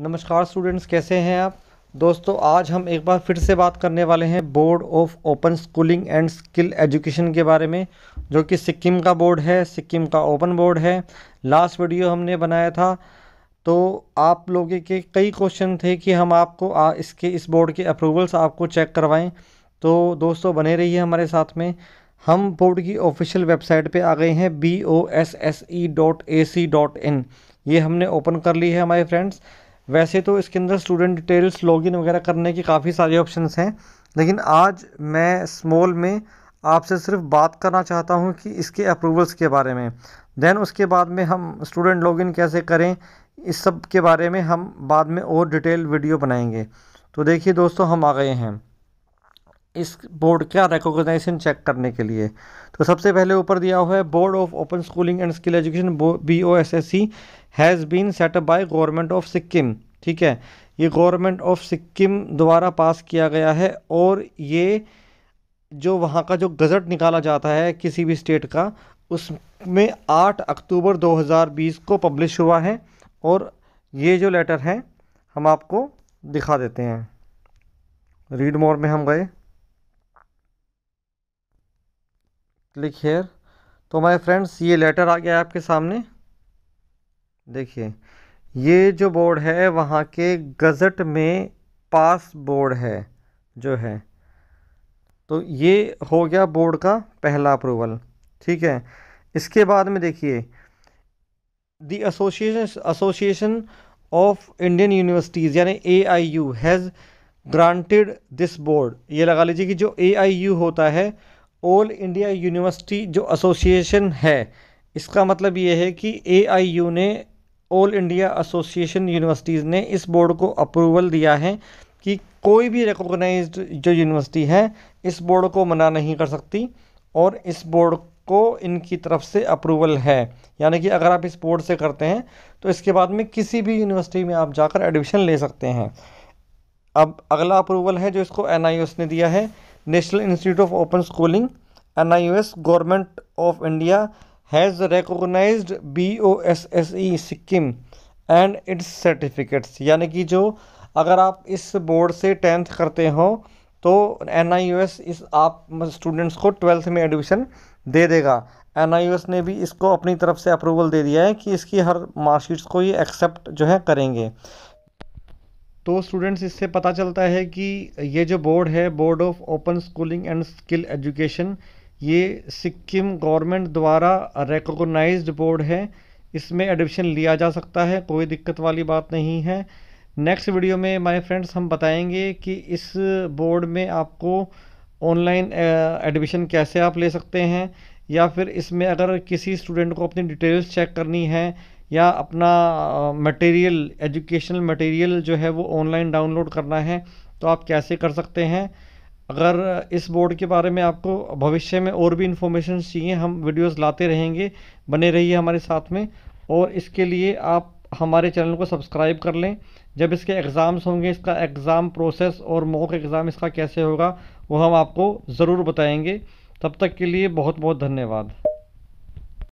नमस्कार स्टूडेंट्स कैसे हैं आप दोस्तों आज हम एक बार फिर से बात करने वाले हैं board of open schooling and skill education के बारे में जो कि सिक्किम का बोर्ड है सिक्किम का ओपन बोर्ड है लास्ट वीडियो हमने बनाया था तो आप लोगों के कई क्वेश्चन थे कि हम आपको आ, इसके इस बोर्ड के अप्रूवल्स आपको चेक करवाएँ तो दोस्तों बने रहिए हमारे साथ में हम बोर्ड की ऑफिशियल वेबसाइट पर आ गए हैं B O S S E dot A C dot in ये हमने ओपन कर ली है हमारे फ्रेंड्स वैसे तो इसके अंदर स्टूडेंट डिटेल्स लॉगिन वगैरह करने की काफ़ी सारे ऑप्शंस हैं लेकिन आज मैं स्मॉल में आपसे सिर्फ बात करना चाहता हूं कि इसके अप्रूवल्स के बारे में देन उसके बाद में हम स्टूडेंट लॉगिन कैसे करें इस सब के बारे में हम बाद में और डिटेल वीडियो बनाएंगे तो देखिए दोस्तों हम आ गए हैं इस बोर्ड का रिकोगनाइजेशन चेक करने के लिए तो सबसे पहले ऊपर दिया हुआ है board of open schooling and skill education B O S S C has been set up by government of Sikkim ठीक है ये गवर्नमेंट ऑफ सिक्किम द्वारा पास किया गया है और ये जो वहाँ का जो गज़ट निकाला जाता है किसी भी स्टेट का उसमें 8 अक्टूबर 2020 को पब्लिश हुआ है और ये जो लेटर है हम आपको दिखा देते हैं रीड मोर में हम गए क्लिक हेयर तो माय फ्रेंड्स ये लेटर आ गया आपके सामने देखिए ये जो बोर्ड है वहाँ के गज़ट में पास बोर्ड है जो है तो ये हो गया बोर्ड का पहला अप्रूवल ठीक है इसके बाद में देखिए the association association of Indian universities यानी A I U has granted this board ये लगा लीजिए कि जो ए आई यू होता है ऑल इंडिया यूनिवर्सिटी जो एसोसिएशन है इसका मतलब ये है कि ए ने ऑल इंडिया एसोसिएशन यूनिवर्सिटीज़ ने इस बोर्ड को अप्रूवल दिया है कि कोई भी रिकोगनाइज जो यूनिवर्सिटी है इस बोर्ड को मना नहीं कर सकती और इस बोर्ड को इनकी तरफ से अप्रूवल है यानी कि अगर आप इस बोर्ड से करते हैं तो इसके बाद में किसी भी यूनिवर्सिटी में आप जाकर एडमिशन ले सकते हैं अब अगला अप्रूवल है जो इसको एन ने दिया है national institute of open schooling N I S government of India has recognise B O S S E Sikkim and its certificates यानी कि जो अगर आप इस बोर्ड से टेंथ करते हो तो एन आई यू एस इस आप स्टूडेंट्स को ट्वेल्थ में एडमिशन दे देगा एन आई यू एस ने भी इसको अपनी तरफ से अप्रूवल दे दिया है कि इसकी हर मार्कशीट्स को ये एक्सेप्ट जो है करेंगे तो स्टूडेंट्स इससे पता चलता है कि ये जो बोर्ड है board of open schooling and skill education ये सिक्किम गवर्नमेंट द्वारा रिकोगनाइज्ड बोर्ड है इसमें एडमिशन लिया जा सकता है कोई दिक्कत वाली बात नहीं है नेक्स्ट वीडियो में माय फ्रेंड्स हम बताएंगे कि इस बोर्ड में आपको ऑनलाइन एडमिशन कैसे आप ले सकते हैं या फिर इसमें अगर किसी स्टूडेंट को अपनी डिटेल्स चेक करनी है या अपना मटेरियल एजुकेशनल मटेरियल जो है वो ऑनलाइन डाउनलोड करना है तो आप कैसे कर सकते हैं अगर इस बोर्ड के बारे में आपको भविष्य में और भी इन्फॉर्मेशन चाहिए हम वीडियोस लाते रहेंगे बने रहिए हमारे साथ में और इसके लिए आप हमारे चैनल को सब्सक्राइब कर लें जब इसके एग्ज़ाम्स होंगे इसका एग्ज़ाम प्रोसेस और मॉक एग्ज़ाम इसका कैसे होगा वो हम आपको ज़रूर बताएंगे तब तक के लिए बहुत बहुत धन्यवाद